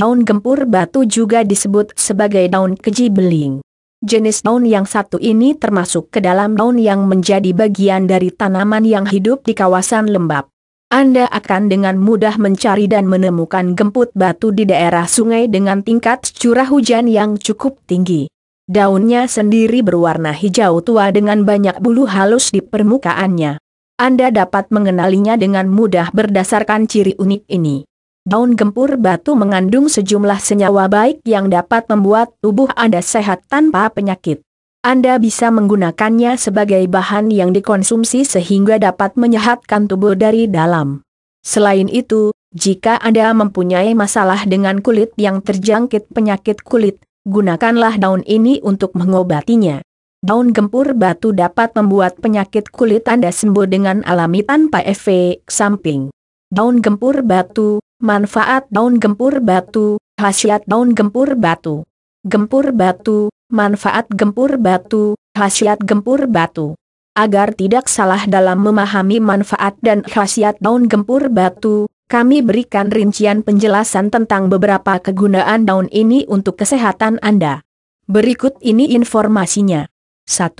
Daun gempur batu juga disebut sebagai daun keji beling. Jenis daun yang satu ini termasuk ke dalam daun yang menjadi bagian dari tanaman yang hidup di kawasan lembab. Anda akan dengan mudah mencari dan menemukan gemput batu di daerah sungai dengan tingkat curah hujan yang cukup tinggi. Daunnya sendiri berwarna hijau tua dengan banyak bulu halus di permukaannya. Anda dapat mengenalinya dengan mudah berdasarkan ciri unik ini. Daun gempur batu mengandung sejumlah senyawa baik yang dapat membuat tubuh Anda sehat tanpa penyakit. Anda bisa menggunakannya sebagai bahan yang dikonsumsi sehingga dapat menyehatkan tubuh dari dalam. Selain itu, jika Anda mempunyai masalah dengan kulit yang terjangkit penyakit kulit, gunakanlah daun ini untuk mengobatinya. Daun gempur batu dapat membuat penyakit kulit Anda sembuh dengan alami tanpa efek samping. Daun gempur batu Manfaat daun gempur batu, khasiat daun gempur batu. Gempur batu, manfaat gempur batu, khasiat gempur batu. Agar tidak salah dalam memahami manfaat dan khasiat daun gempur batu, kami berikan rincian penjelasan tentang beberapa kegunaan daun ini untuk kesehatan Anda. Berikut ini informasinya. 1.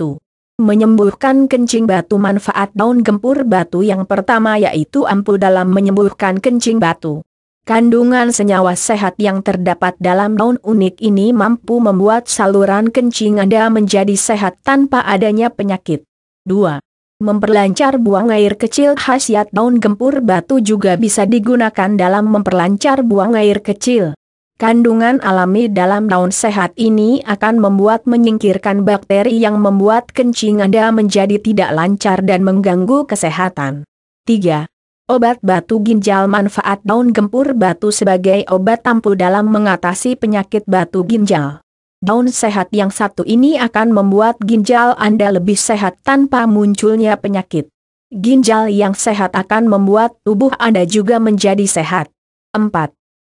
Menyembuhkan kencing batu Manfaat daun gempur batu yang pertama yaitu ampuh dalam menyembuhkan kencing batu. Kandungan senyawa sehat yang terdapat dalam daun unik ini mampu membuat saluran kencing Anda menjadi sehat tanpa adanya penyakit. 2. Memperlancar buang air kecil khasiat daun gempur batu juga bisa digunakan dalam memperlancar buang air kecil. Kandungan alami dalam daun sehat ini akan membuat menyingkirkan bakteri yang membuat kencing Anda menjadi tidak lancar dan mengganggu kesehatan. 3. Obat batu ginjal manfaat daun gempur batu sebagai obat ampuh dalam mengatasi penyakit batu ginjal. Daun sehat yang satu ini akan membuat ginjal Anda lebih sehat tanpa munculnya penyakit. Ginjal yang sehat akan membuat tubuh Anda juga menjadi sehat. 4.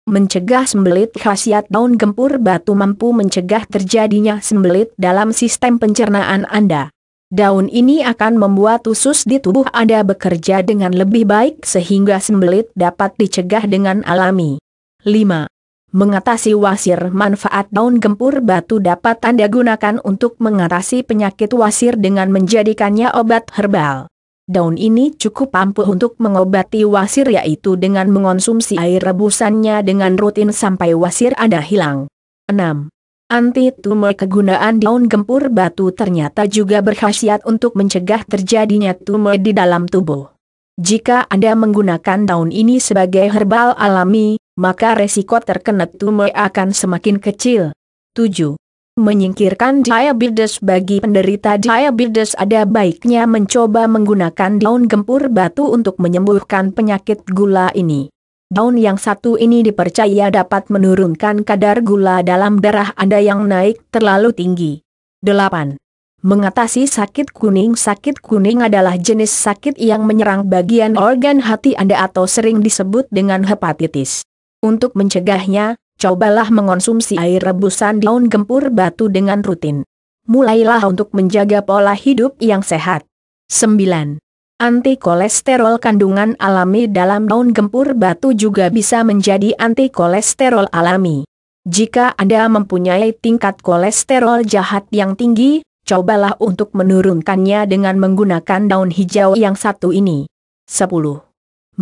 Mencegah sembelit khasiat daun gempur batu mampu mencegah terjadinya sembelit dalam sistem pencernaan Anda daun ini akan membuat usus di tubuh Anda bekerja dengan lebih baik sehingga sembelit dapat dicegah dengan alami. 5. Mengatasi wasir manfaat daun gempur batu dapat Anda gunakan untuk mengatasi penyakit wasir dengan menjadikannya obat herbal. Daun ini cukup ampuh untuk mengobati wasir yaitu dengan mengonsumsi air rebusannya dengan rutin sampai wasir Anda hilang. 6. Anti-tumor kegunaan daun gempur batu ternyata juga berkhasiat untuk mencegah terjadinya tumor di dalam tubuh. Jika Anda menggunakan daun ini sebagai herbal alami, maka resiko terkena tumor akan semakin kecil. 7. Menyingkirkan diabetes bagi penderita diabetes ada baiknya mencoba menggunakan daun gempur batu untuk menyembuhkan penyakit gula ini. Daun yang satu ini dipercaya dapat menurunkan kadar gula dalam darah Anda yang naik terlalu tinggi. 8. Mengatasi sakit kuning Sakit kuning adalah jenis sakit yang menyerang bagian organ hati Anda atau sering disebut dengan hepatitis. Untuk mencegahnya, cobalah mengonsumsi air rebusan daun gempur batu dengan rutin. Mulailah untuk menjaga pola hidup yang sehat. 9. Anti kolesterol kandungan alami dalam daun gempur batu juga bisa menjadi anti kolesterol alami. Jika Anda mempunyai tingkat kolesterol jahat yang tinggi, cobalah untuk menurunkannya dengan menggunakan daun hijau yang satu ini. 10.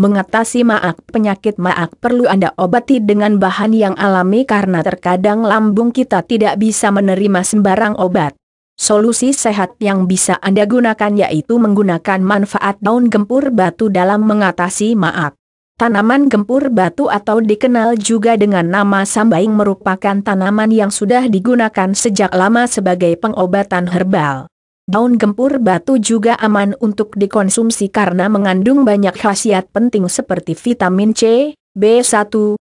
Mengatasi maag penyakit maag perlu Anda obati dengan bahan yang alami karena terkadang lambung kita tidak bisa menerima sembarang obat. Solusi sehat yang bisa Anda gunakan yaitu menggunakan manfaat daun gempur batu dalam mengatasi maag. Tanaman gempur batu atau dikenal juga dengan nama sambaing merupakan tanaman yang sudah digunakan sejak lama sebagai pengobatan herbal. Daun gempur batu juga aman untuk dikonsumsi karena mengandung banyak khasiat penting seperti vitamin C, B1,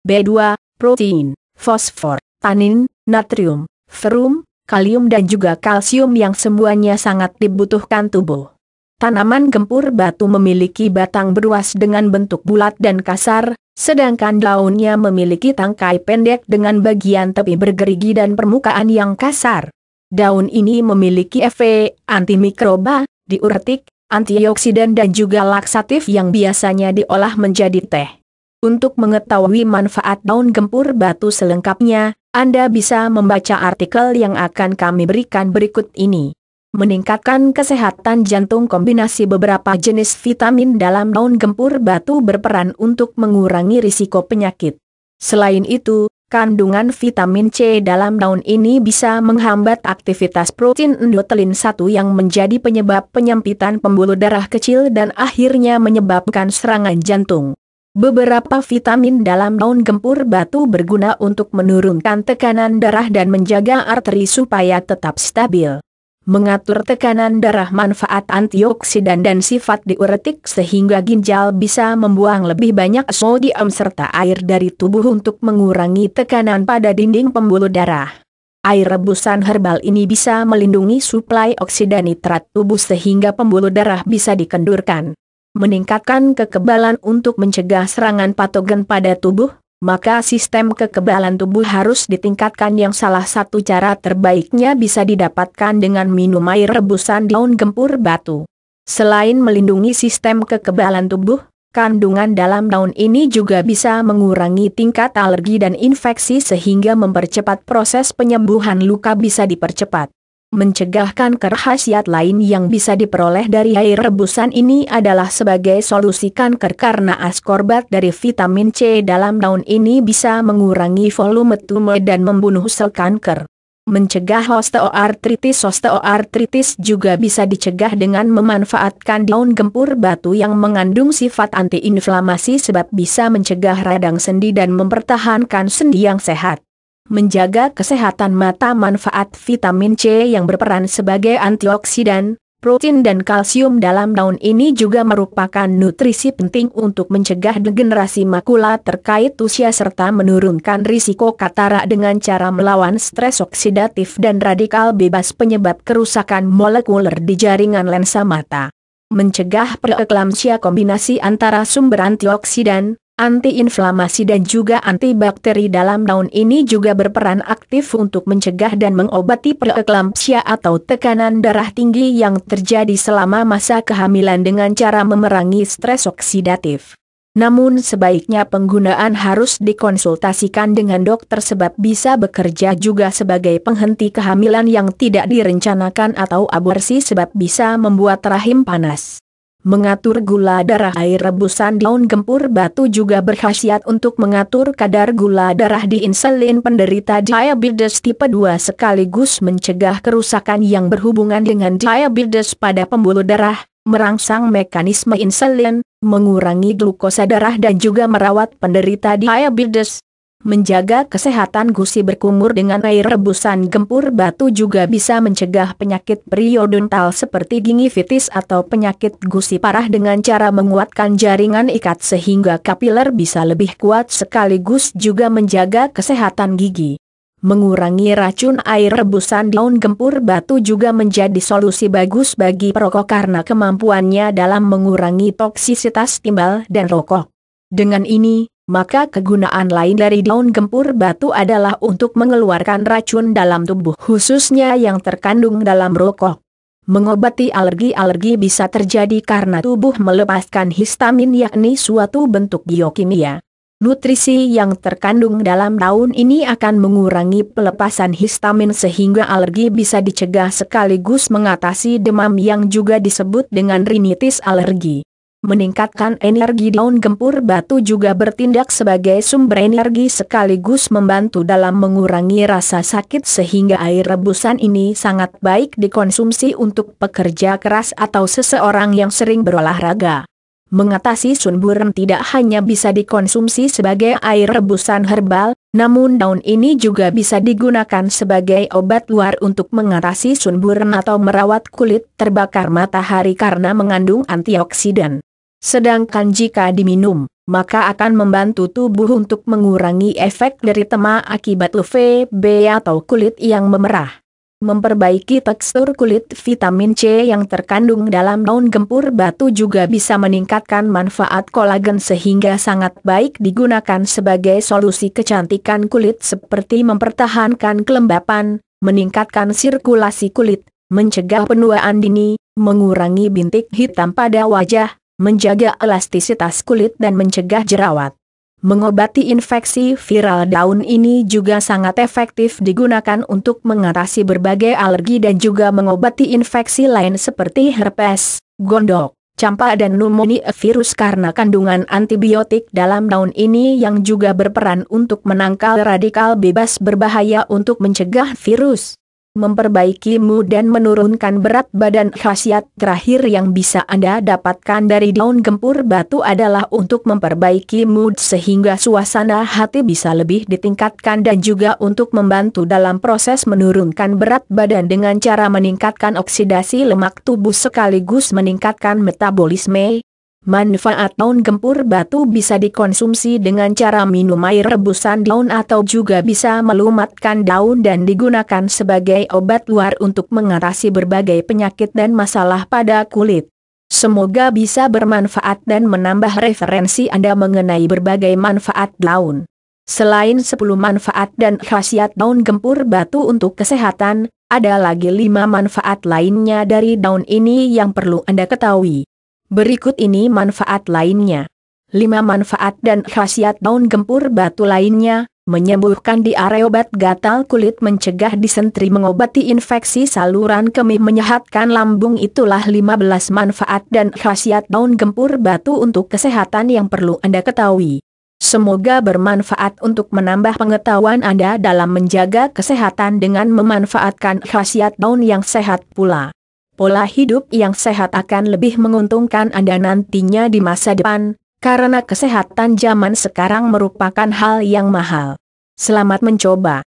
B2, protein, fosfor, tanin, natrium, ferum, kalium dan juga kalsium yang semuanya sangat dibutuhkan tubuh. Tanaman gempur batu memiliki batang beruas dengan bentuk bulat dan kasar, sedangkan daunnya memiliki tangkai pendek dengan bagian tepi bergerigi dan permukaan yang kasar. Daun ini memiliki efek antimikroba, diuretik, antioksidan dan juga laksatif yang biasanya diolah menjadi teh. Untuk mengetahui manfaat daun gempur batu selengkapnya, anda bisa membaca artikel yang akan kami berikan berikut ini. Meningkatkan kesehatan jantung kombinasi beberapa jenis vitamin dalam daun gempur batu berperan untuk mengurangi risiko penyakit. Selain itu, kandungan vitamin C dalam daun ini bisa menghambat aktivitas protein endotelin 1 yang menjadi penyebab penyempitan pembuluh darah kecil dan akhirnya menyebabkan serangan jantung. Beberapa vitamin dalam daun gempur batu berguna untuk menurunkan tekanan darah dan menjaga arteri supaya tetap stabil. Mengatur tekanan darah manfaat antioksidan dan sifat diuretik sehingga ginjal bisa membuang lebih banyak sodium serta air dari tubuh untuk mengurangi tekanan pada dinding pembuluh darah. Air rebusan herbal ini bisa melindungi suplai oksida nitrat tubuh sehingga pembuluh darah bisa dikendurkan meningkatkan kekebalan untuk mencegah serangan patogen pada tubuh, maka sistem kekebalan tubuh harus ditingkatkan yang salah satu cara terbaiknya bisa didapatkan dengan minum air rebusan daun gempur batu. Selain melindungi sistem kekebalan tubuh, kandungan dalam daun ini juga bisa mengurangi tingkat alergi dan infeksi sehingga mempercepat proses penyembuhan luka bisa dipercepat. Mencegahkan kerhasiat lain yang bisa diperoleh dari air rebusan ini adalah sebagai solusi kanker karena askorbat dari vitamin C dalam daun ini bisa mengurangi volume tumor dan membunuh sel kanker. Mencegah osteoartritis Osteoartritis juga bisa dicegah dengan memanfaatkan daun gempur batu yang mengandung sifat antiinflamasi sebab bisa mencegah radang sendi dan mempertahankan sendi yang sehat menjaga kesehatan mata manfaat vitamin C yang berperan sebagai antioksidan, protein dan kalsium dalam daun ini juga merupakan nutrisi penting untuk mencegah degenerasi makula terkait usia serta menurunkan risiko katarak dengan cara melawan stres oksidatif dan radikal bebas penyebab kerusakan molekuler di jaringan lensa mata. Mencegah preeklamsia kombinasi antara sumber antioksidan, Antiinflamasi dan juga antibakteri dalam daun ini juga berperan aktif untuk mencegah dan mengobati preeklampsia atau tekanan darah tinggi yang terjadi selama masa kehamilan dengan cara memerangi stres oksidatif. Namun sebaiknya penggunaan harus dikonsultasikan dengan dokter sebab bisa bekerja juga sebagai penghenti kehamilan yang tidak direncanakan atau aborsi sebab bisa membuat rahim panas. Mengatur gula darah air rebusan daun gempur batu juga berkhasiat untuk mengatur kadar gula darah di insulin penderita diabetes tipe 2 sekaligus mencegah kerusakan yang berhubungan dengan diabetes pada pembuluh darah, merangsang mekanisme insulin, mengurangi glukosa darah dan juga merawat penderita diabetes, Menjaga kesehatan gusi berkumur dengan air rebusan gempur batu juga bisa mencegah penyakit periodontal seperti gingivitis atau penyakit gusi parah dengan cara menguatkan jaringan ikat sehingga kapiler bisa lebih kuat sekaligus juga menjaga kesehatan gigi. Mengurangi racun air rebusan daun gempur batu juga menjadi solusi bagus bagi perokok karena kemampuannya dalam mengurangi toksisitas timbal dan rokok. Dengan ini, maka kegunaan lain dari daun gempur batu adalah untuk mengeluarkan racun dalam tubuh khususnya yang terkandung dalam rokok. Mengobati alergi-alergi bisa terjadi karena tubuh melepaskan histamin yakni suatu bentuk biokimia. Nutrisi yang terkandung dalam daun ini akan mengurangi pelepasan histamin sehingga alergi bisa dicegah sekaligus mengatasi demam yang juga disebut dengan rinitis alergi meningkatkan energi daun gempur batu juga bertindak sebagai sumber energi sekaligus membantu dalam mengurangi rasa sakit sehingga air rebusan ini sangat baik dikonsumsi untuk pekerja keras atau seseorang yang sering berolahraga. Mengatasi sunburn tidak hanya bisa dikonsumsi sebagai air rebusan herbal, namun daun ini juga bisa digunakan sebagai obat luar untuk mengatasi sunburn atau merawat kulit terbakar matahari karena mengandung antioksidan. Sedangkan jika diminum, maka akan membantu tubuh untuk mengurangi efek dari tema akibat UVB atau kulit yang memerah. Memperbaiki tekstur kulit vitamin C yang terkandung dalam daun gempur batu juga bisa meningkatkan manfaat kolagen sehingga sangat baik digunakan sebagai solusi kecantikan kulit seperti mempertahankan kelembapan, meningkatkan sirkulasi kulit, mencegah penuaan dini, mengurangi bintik hitam pada wajah, menjaga elastisitas kulit dan mencegah jerawat. Mengobati infeksi viral daun ini juga sangat efektif digunakan untuk mengatasi berbagai alergi dan juga mengobati infeksi lain seperti herpes, gondok, campak dan pneumonia virus karena kandungan antibiotik dalam daun ini yang juga berperan untuk menangkal radikal bebas berbahaya untuk mencegah virus. Memperbaiki mood dan menurunkan berat badan khasiat terakhir yang bisa Anda dapatkan dari daun gempur batu adalah untuk memperbaiki mood sehingga suasana hati bisa lebih ditingkatkan dan juga untuk membantu dalam proses menurunkan berat badan dengan cara meningkatkan oksidasi lemak tubuh sekaligus meningkatkan metabolisme, Manfaat daun gempur batu bisa dikonsumsi dengan cara minum air rebusan daun atau juga bisa melumatkan daun dan digunakan sebagai obat luar untuk mengatasi berbagai penyakit dan masalah pada kulit. Semoga bisa bermanfaat dan menambah referensi Anda mengenai berbagai manfaat daun. Selain 10 manfaat dan khasiat daun gempur batu untuk kesehatan, ada lagi 5 manfaat lainnya dari daun ini yang perlu Anda ketahui. Berikut ini manfaat lainnya. 5 manfaat dan khasiat daun gempur batu lainnya, menyembuhkan diare obat gatal kulit mencegah disentri mengobati infeksi saluran kemih menyehatkan lambung itulah 15 manfaat dan khasiat daun gempur batu untuk kesehatan yang perlu Anda ketahui. Semoga bermanfaat untuk menambah pengetahuan Anda dalam menjaga kesehatan dengan memanfaatkan khasiat daun yang sehat pula pola hidup yang sehat akan lebih menguntungkan Anda nantinya di masa depan, karena kesehatan zaman sekarang merupakan hal yang mahal. Selamat mencoba.